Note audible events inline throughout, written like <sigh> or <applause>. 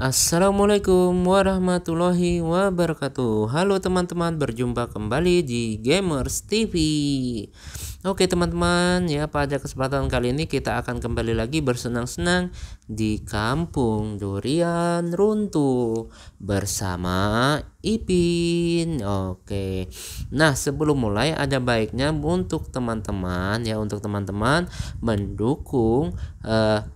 Assalamualaikum warahmatullahi wabarakatuh Halo teman-teman berjumpa kembali di Gamers TV Oke teman-teman ya pada kesempatan kali ini kita akan kembali lagi bersenang-senang Di kampung durian runtuh bersama Ipin Oke Nah sebelum mulai ada baiknya untuk teman-teman ya untuk teman-teman mendukung uh,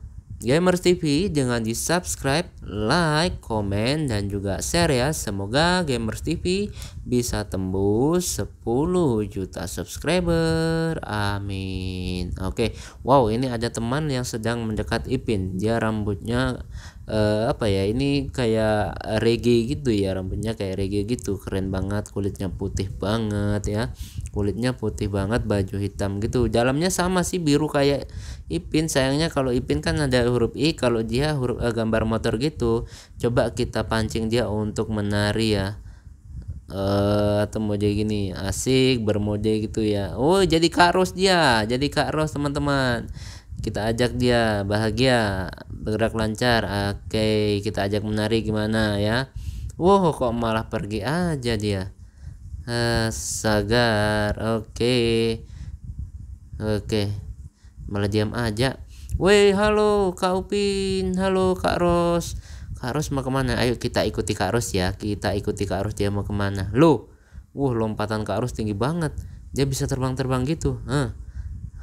Gamers TV jangan di subscribe, like, komen, dan juga share ya. Semoga Gamers TV bisa tembus 10 juta subscriber. Amin. Oke, wow ini ada teman yang sedang mendekat Ipin. Dia rambutnya uh, apa ya ini kayak reggae gitu ya rambutnya kayak reggae gitu keren banget kulitnya putih banget ya kulitnya putih banget baju hitam gitu dalamnya sama sih biru kayak Ipin sayangnya kalau Ipin kan ada huruf I kalau dia huruf uh, gambar motor gitu coba kita pancing dia untuk menari ya Uh, atau mode gini asik bermode gitu ya oh jadi kak Ros dia jadi kak Ros teman-teman kita ajak dia bahagia bergerak lancar oke okay, kita ajak menari gimana ya wow kok malah pergi aja dia uh, sagar oke okay. oke okay. malah diam aja weh halo kak Upin halo kak Ros kak Ros mau kemana ayo kita ikuti kak Ros ya kita ikuti kak Ros dia mau kemana lo Wuh lompatan kak Ros tinggi banget dia bisa terbang-terbang gitu huh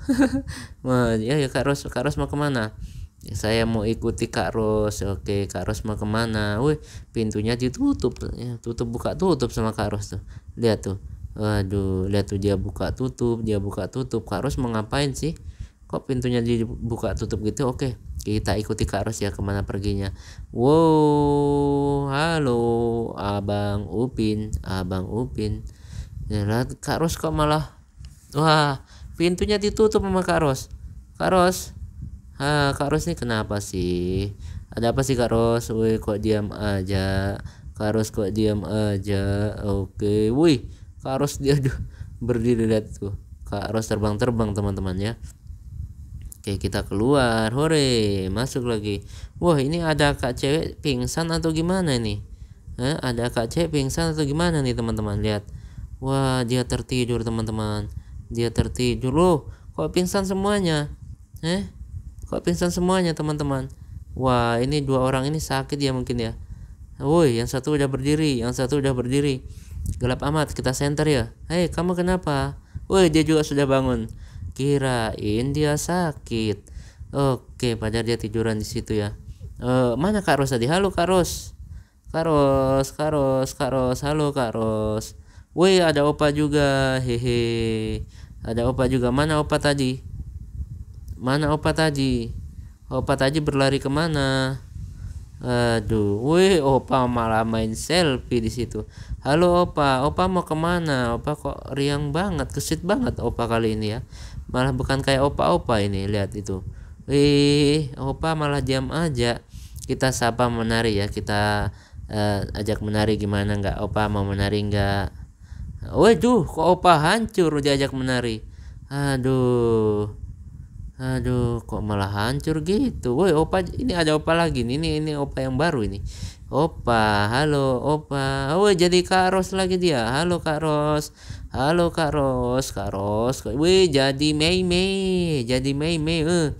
<laughs> ya ya Kak Ros Kak Ros mau kemana saya mau ikuti Kak Ros oke Kak Ros mau kemana wih pintunya ditutup ya, tutup buka tutup sama Kak Ros tuh lihat tuh waduh lihat tuh dia buka tutup dia buka tutup Kak Ros mau ngapain sih kok pintunya dibuka tutup gitu oke kita ikuti Kak Ros ya kemana perginya wow halo Abang Upin Abang Upin lihat Kak Ros kok malah wah pintunya ditutup sama Kak Ros Kak Ros ha, Kak Ros nih kenapa sih ada apa sih Kak Ros woi kok diam aja Kak Ros kok diam aja oke woi Kak Ros dia berdiri lihat tuh Kak Ros terbang-terbang teman-teman ya Oke kita keluar Hore masuk lagi Wah ini ada kak cewek pingsan atau gimana nih Hah, Ada kak cewek pingsan atau gimana nih teman-teman Lihat Wah dia tertidur teman-teman dia tertidur loh. Kok pingsan semuanya? Eh? Kok pingsan semuanya teman-teman? Wah ini dua orang ini sakit ya mungkin ya. Woi yang satu udah berdiri, yang satu udah berdiri. Gelap amat kita senter ya. Hei kamu kenapa? Woi dia juga sudah bangun. Kirain dia sakit. Oke padahal dia tiduran di situ ya. E, mana Kak Ros tadi? Halo Kak Ros. kak kak Ros Ros kak Ros halo kak ros Woi ada Opa juga, hehe. Ada opa juga. Mana opa tadi? Mana opa tadi? Opa tadi berlari kemana? Aduh, wih, opa malah main selfie di situ. Halo opa, opa mau kemana? Opa kok riang banget, kesit banget opa kali ini ya. Malah bukan kayak opa-opa ini, lihat itu. Wih, opa malah diam aja. Kita sapa menari ya, kita uh, ajak menari gimana nggak? Opa mau menari nggak? Waduh, kok opa hancur diajak menari. Aduh. Aduh, kok malah hancur gitu. Woi, opa ini ada opa lagi nih. Ini ini opa yang baru ini. Opa, halo Opa. Woi, jadi Kak Ros lagi dia. Halo Kak Ros. Halo Kak Ros, Kak Ros. Woi, jadi Mei Mei. Jadi Mei Mei. Eh.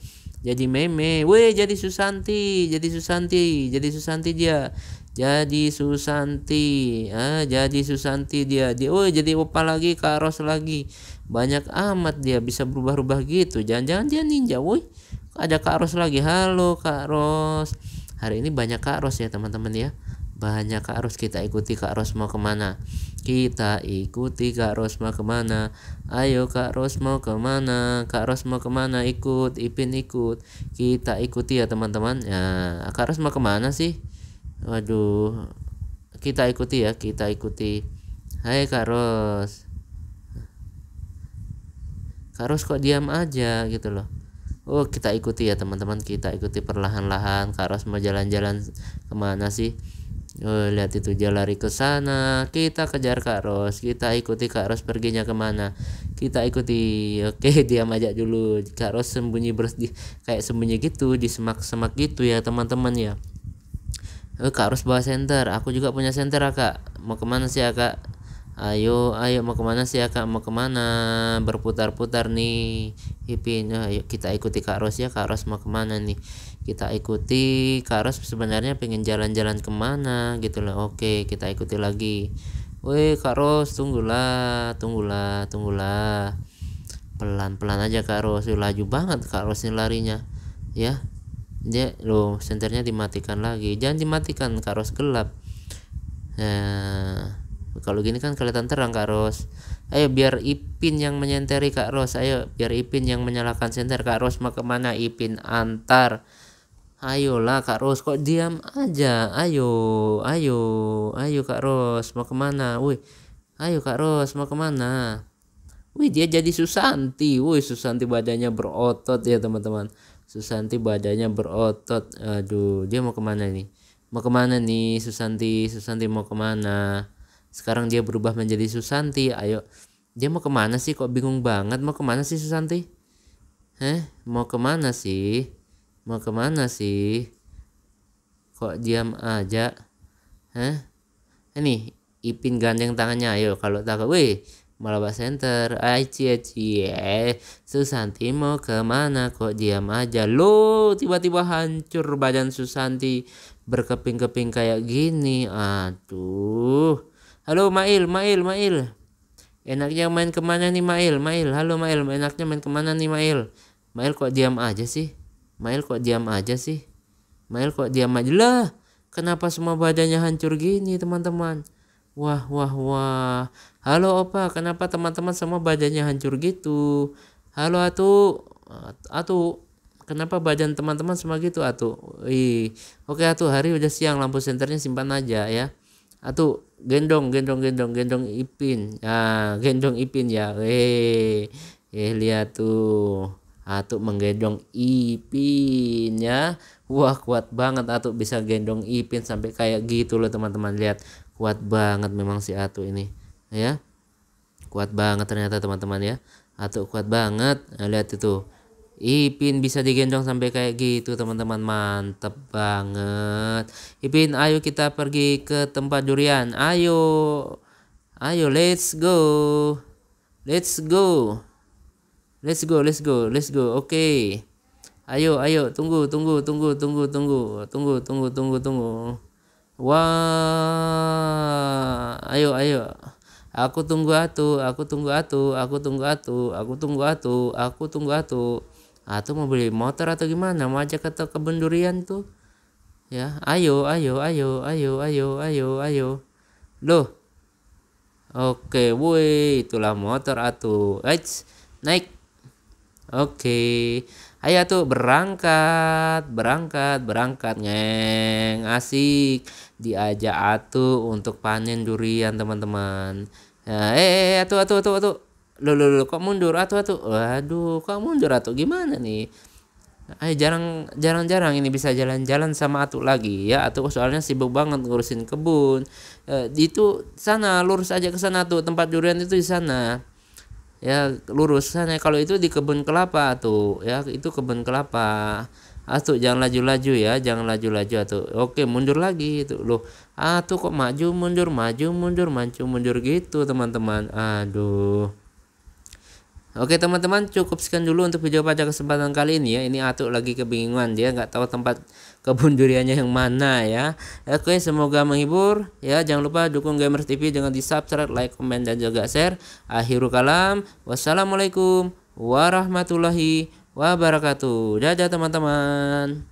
Jadi Mei Mei. Woi, jadi Susanti. Jadi Susanti. Jadi Susanti dia jadi Susanti ah jadi Susanti dia dia oh jadi opa lagi karos lagi banyak amat dia bisa berubah-ubah gitu jangan-jangan dia ninja woi ada karos lagi halo karos hari ini banyak karos ya teman-teman ya banyak Kak Ros kita ikuti Kak Ros mau kemana kita ikuti Kak Ros mau kemana ayo Kak Ros mau kemana Kak Ros mau kemana ikut Ipin ikut kita ikuti ya teman-teman ya Kak Ros mau kemana sih waduh kita ikuti ya kita ikuti hai Kak Ros. Kak Ros kok diam aja gitu loh oh kita ikuti ya teman-teman kita ikuti perlahan-lahan Kak Ros mau jalan-jalan kemana sih oh lihat itu dia lari ke sana kita kejar Kak Ros. kita ikuti Kak Ros perginya kemana kita ikuti oke <laughs> diam aja dulu Kak Ros sembunyi bersih kayak sembunyi gitu di semak-semak gitu ya teman-teman ya Eh, kak harus bawa senter aku juga punya senter ah, kak mau kemana sih ah, kak ayo ayo mau kemana sih ah, kak mau kemana berputar-putar nih Ipin ayo kita ikuti kak Ros ya kak Ros mau kemana nih kita ikuti kak Ros sebenarnya pengen jalan-jalan kemana gitu loh oke kita ikuti lagi Woi Kak Ros, tunggulah, tunggulah, tunggulah. Pelan-pelan aja Kak Ros, laju banget Kak Ros ini larinya. Ya, dia lo senternya dimatikan lagi jangan dimatikan karos gelap nah kalau gini kan kelihatan terang Kak Ros ayo biar Ipin yang menyenteri Kak Ros ayo biar Ipin yang menyalakan senter Kak Ros mau kemana Ipin antar ayolah Kak Ros kok diam aja ayo ayo ayo Kak Ros mau kemana wih ayo Kak Ros mau kemana wih dia jadi Susanti wih Susanti badannya berotot ya teman-teman Susanti badannya berotot aduh dia mau kemana nih mau kemana nih Susanti Susanti mau kemana sekarang dia berubah menjadi Susanti ayo dia mau kemana sih kok bingung banget mau kemana sih Susanti Eh, mau kemana sih mau kemana sih kok diam aja Eh, ini Ipin gandeng tangannya ayo kalau takut weh Malaba Center. Aici Aici, Susanti mau kemana kok diam aja. Lo tiba-tiba hancur badan Susanti berkeping-keping kayak gini. Aduh. Halo Mail, Mail, Mail. Enaknya main kemana nih Mail, Mail. Halo Mail, enaknya main kemana nih Mail. Mail kok diam aja sih? Mail kok diam aja sih? Mail kok diam aja lah. Kenapa semua badannya hancur gini teman-teman? Wah, wah, wah. Halo opa, kenapa teman-teman semua badannya hancur gitu? Halo atu, atu, kenapa badan teman-teman semua gitu atu? Ih, oke atu, hari udah siang, lampu senternya simpan aja ya. Atu, gendong, gendong, gendong, gendong ipin. Ah, gendong ipin ya. Eh, eh lihat tuh. Atu menggendong ipin ya. Wah kuat banget Atu bisa gendong Ipin sampai kayak gitu loh teman-teman lihat kuat banget memang si Atu ini ya kuat banget ternyata teman-teman ya Atu kuat banget nah, lihat itu Ipin bisa digendong sampai kayak gitu teman-teman mantep banget Ipin ayo kita pergi ke tempat durian ayo ayo let's go let's go let's go let's go let's go oke okay. ayo ayo tunggu tunggu tunggu tunggu tunggu tunggu tunggu tunggu tunggu wah ayo ayo aku tunggu atu aku tunggu atu aku tunggu atu aku tunggu atu aku tunggu atu atu mau beli motor atau gimana mau ajak ke kebun durian tuh ya ayo ayo ayo ayo ayo ayo ayo loh oke woi itulah motor atu Eits, naik oke Ayo tuh berangkat, berangkat, berangkat ngeng. Asik. Diajak atu untuk panen durian, teman-teman. Nah, eh, eh, atu eh, atu atu atu. Loh, loh, loh, kok mundur atu atu. Waduh, kok mundur atu gimana nih? Ayo nah, eh, jarang jarang jarang ini bisa jalan-jalan sama Atu lagi ya Atu soalnya sibuk banget ngurusin kebun Eh, itu sana lurus aja ke sana tuh tempat durian itu di sana ya lurusannya kalau itu di kebun kelapa tuh ya itu kebun kelapa atuh ah, jangan laju-laju ya jangan laju-laju atuh ah, oke mundur lagi itu loh atuh ah, kok maju mundur maju mundur maju mundur gitu teman-teman aduh Oke teman-teman cukup sekian dulu untuk video pada kesempatan kali ini ya Ini Atuk lagi kebingungan dia nggak tahu tempat <laughs> kebun duriannya yang mana ya Oke semoga menghibur ya Jangan lupa dukung Gamers TV dengan di subscribe, like, komen dan juga share Akhirul kalam Wassalamualaikum warahmatullahi wabarakatuh Dadah teman-teman